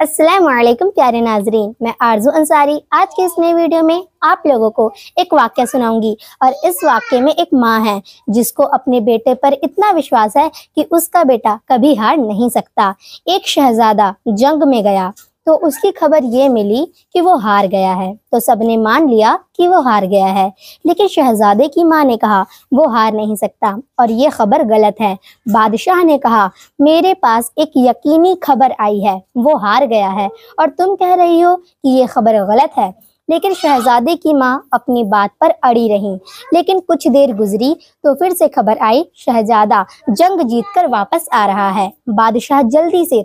असलम प्यारे नाजरीन मैं आरजू अंसारी आज के इस नए वीडियो में आप लोगों को एक वाक्य सुनाऊंगी और इस वाक्य में एक माँ है जिसको अपने बेटे पर इतना विश्वास है कि उसका बेटा कभी हार नहीं सकता एक शहजादा जंग में गया तो उसकी खबर ये मिली कि वो हार गया है तो सबने मान लिया कि वो हार गया है लेकिन शहजादे की माँ ने कहा वो हार नहीं सकता और ये खबर गलत है बादशाह ने कहा मेरे पास एक यकीनी खबर आई है वो हार गया है और तुम कह रही हो कि ये खबर गलत है लेकिन शहजादे की माँ अपनी बात पर अड़ी रही लेकिन कुछ देर गुजरी तो फिर से खबर आई शहजादा जंग जीतकर वापस आ रहा है बादशाह जल्दी से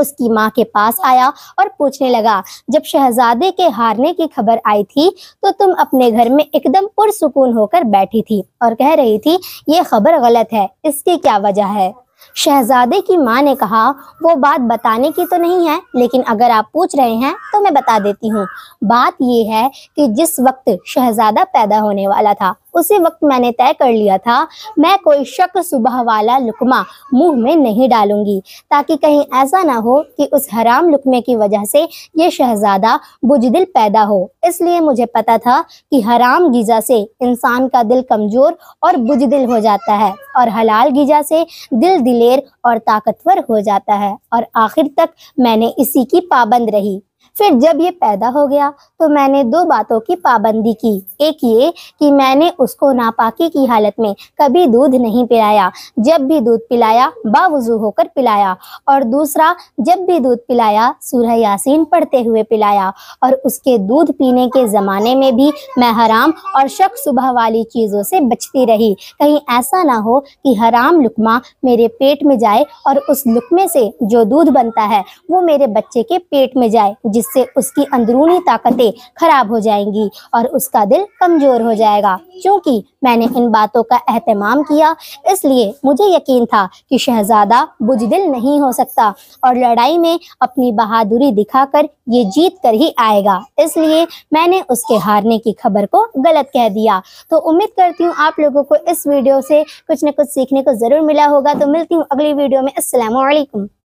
उसकी माँ के पास आया और पूछने लगा जब शहजादे के हारने की खबर आई थी तो तुम अपने घर में एकदम पुरसकून होकर बैठी थी और कह रही थी ये खबर गलत है इसकी क्या वजह है शहजादे की माँ ने कहा वो बात बताने की तो नहीं है लेकिन अगर आप पूछ रहे हैं तो मैं बता देती हूँ बात यह है कि जिस वक्त शहजादा पैदा होने वाला था उसी वक्त मैंने तय कर लिया था मैं कोई शक सुबह वाला लुकमा मुंह में नहीं डालूंगी ताकि कहीं ऐसा ना हो कि उस हराम लुकमे की वजह से ये शहजादा बुजदिल पैदा हो इसलिए मुझे पता था कि हराम गीजा से इंसान का दिल कमज़ोर और बुजदिल हो जाता है और हलाल गीजा से दिल दिलेर और ताकतवर हो जाता है और आखिर तक मैंने इसी की पाबंद रही फिर जब ये पैदा हो गया तो मैंने दो बातों की पाबंदी की एक ये कि मैंने उसको नापाकी की हालत में कभी दूध नहीं पिलाया जब भी दूध पिलाया बावजू होकर पिलाया और दूसरा जब भी दूध पिलाया सूरह यासीन पढ़ते हुए पिलाया और उसके दूध पीने के ज़माने में भी मैं हराम और शक सुबह वाली चीज़ों से बचती रही कहीं ऐसा ना हो कि हराम लुकमा मेरे पेट में जाए और उस लुकमे से जो दूध बनता है वो मेरे बच्चे के पेट में जाए जिससे उसकी अंदरूनी ताकतें खराब हो जाएंगी और उसका दिल कमज़ोर हो जाएगा क्योंकि मैंने इन बातों का अहतमाम किया इसलिए मुझे यकीन था कि शहजादा बुजदिल नहीं हो सकता और लड़ाई में अपनी बहादुरी दिखाकर ये जीत कर ही आएगा इसलिए मैंने उसके हारने की खबर को गलत कह दिया तो उम्मीद करती हूँ आप लोगों को इस वीडियो से कुछ न कुछ सीखने को ज़रूर मिला होगा तो मिलती हूँ अगली वीडियो में असलकम